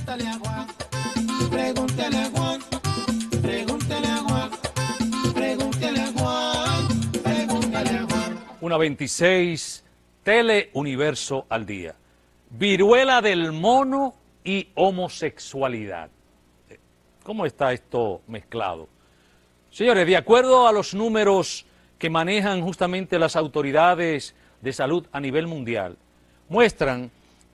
Pregúntale a pregúntale pregúntale pregúntale Una 26, Teleuniverso al día. Viruela del mono y homosexualidad. Eh, ¿Cómo está esto mezclado? Señores, de acuerdo a los números que manejan justamente las autoridades de salud a nivel mundial, muestran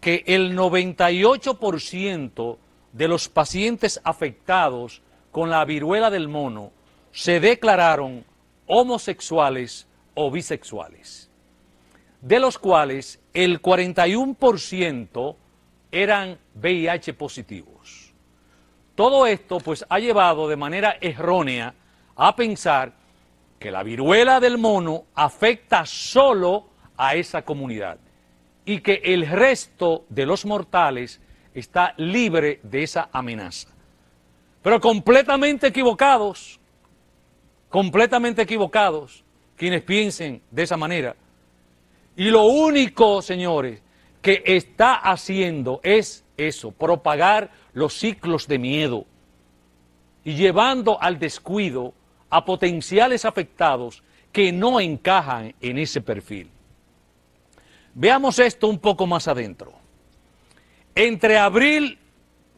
que el 98% de los pacientes afectados con la viruela del mono se declararon homosexuales o bisexuales, de los cuales el 41% eran VIH positivos. Todo esto pues ha llevado de manera errónea a pensar que la viruela del mono afecta solo a esa comunidad y que el resto de los mortales está libre de esa amenaza. Pero completamente equivocados, completamente equivocados quienes piensen de esa manera. Y lo único, señores, que está haciendo es eso, propagar los ciclos de miedo y llevando al descuido a potenciales afectados que no encajan en ese perfil. Veamos esto un poco más adentro. Entre abril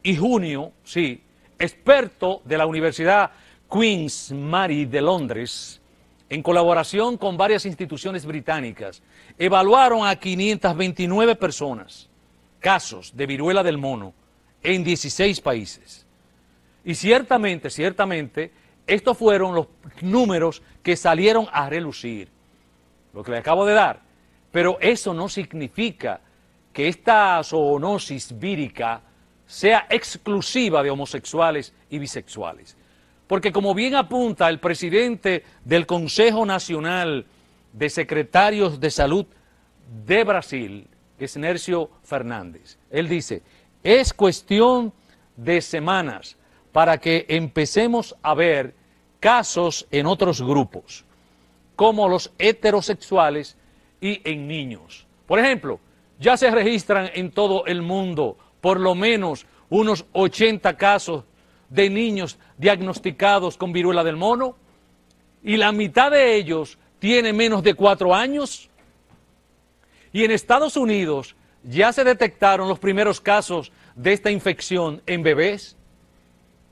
y junio, sí, experto de la Universidad Queen's Mary de Londres, en colaboración con varias instituciones británicas, evaluaron a 529 personas casos de viruela del mono en 16 países. Y ciertamente, ciertamente, estos fueron los números que salieron a relucir. Lo que le acabo de dar, pero eso no significa que esta zoonosis vírica sea exclusiva de homosexuales y bisexuales. Porque como bien apunta el presidente del Consejo Nacional de Secretarios de Salud de Brasil, Esnercio Fernández, él dice, es cuestión de semanas para que empecemos a ver casos en otros grupos, como los heterosexuales y en niños. Por ejemplo, ya se registran en todo el mundo por lo menos unos 80 casos de niños diagnosticados con viruela del mono y la mitad de ellos tiene menos de 4 años. Y en Estados Unidos ya se detectaron los primeros casos de esta infección en bebés.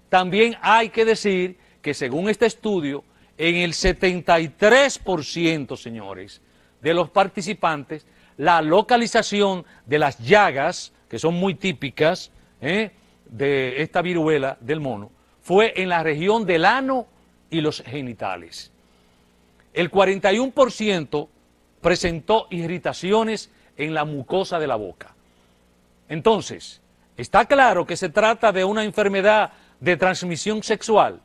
También hay que decir que según este estudio, en el 73%, señores, de los participantes, la localización de las llagas, que son muy típicas ¿eh? de esta viruela del mono, fue en la región del ano y los genitales. El 41% presentó irritaciones en la mucosa de la boca. Entonces, está claro que se trata de una enfermedad de transmisión sexual.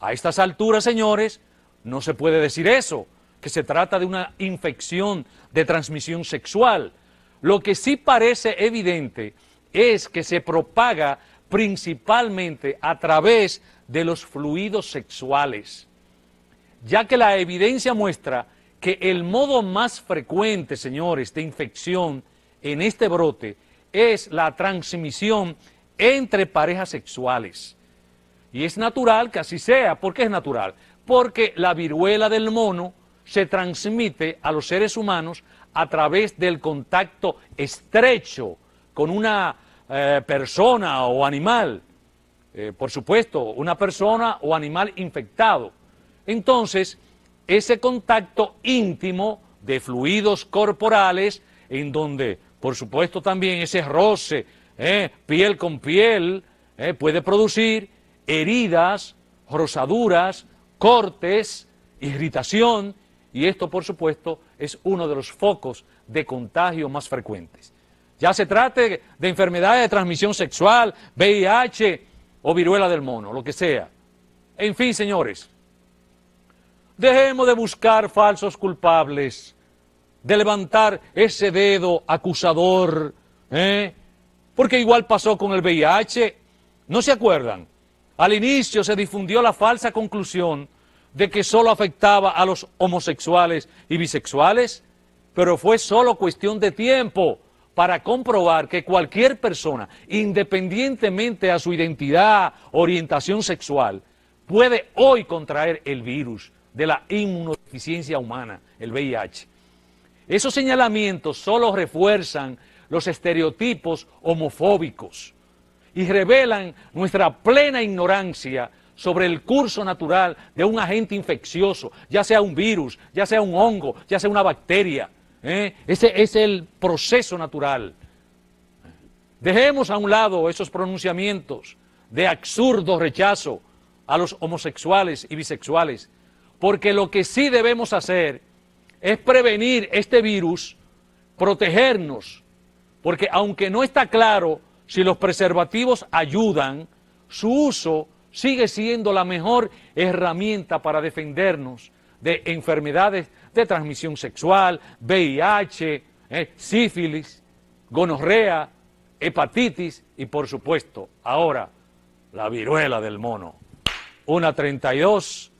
A estas alturas, señores, no se puede decir eso, que se trata de una infección de transmisión sexual. Lo que sí parece evidente es que se propaga principalmente a través de los fluidos sexuales, ya que la evidencia muestra que el modo más frecuente, señores, de infección en este brote es la transmisión entre parejas sexuales. Y es natural que así sea. ¿Por qué es natural? Porque la viruela del mono se transmite a los seres humanos a través del contacto estrecho con una eh, persona o animal, eh, por supuesto, una persona o animal infectado. Entonces, ese contacto íntimo de fluidos corporales, en donde, por supuesto, también ese roce, eh, piel con piel, puede producir heridas, rosaduras, cortes, irritación, y esto, por supuesto, es uno de los focos de contagio más frecuentes. Ya se trate de enfermedades de transmisión sexual, VIH o viruela del mono, lo que sea. En fin, señores, dejemos de buscar falsos culpables, de levantar ese dedo acusador, ¿eh? porque igual pasó con el VIH. ¿No se acuerdan? Al inicio se difundió la falsa conclusión de que solo afectaba a los homosexuales y bisexuales, pero fue solo cuestión de tiempo para comprobar que cualquier persona, independientemente a su identidad, orientación sexual, puede hoy contraer el virus de la inmunodeficiencia humana, el VIH. Esos señalamientos solo refuerzan los estereotipos homofóbicos y revelan nuestra plena ignorancia sobre el curso natural de un agente infeccioso, ya sea un virus, ya sea un hongo, ya sea una bacteria. ¿eh? Ese es el proceso natural. Dejemos a un lado esos pronunciamientos de absurdo rechazo a los homosexuales y bisexuales, porque lo que sí debemos hacer es prevenir este virus, protegernos, porque aunque no está claro si los preservativos ayudan, su uso sigue siendo la mejor herramienta para defendernos de enfermedades de transmisión sexual, VIH, eh, sífilis, gonorrea, hepatitis y por supuesto, ahora, la viruela del mono. Una 32,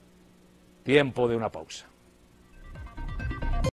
tiempo de una pausa.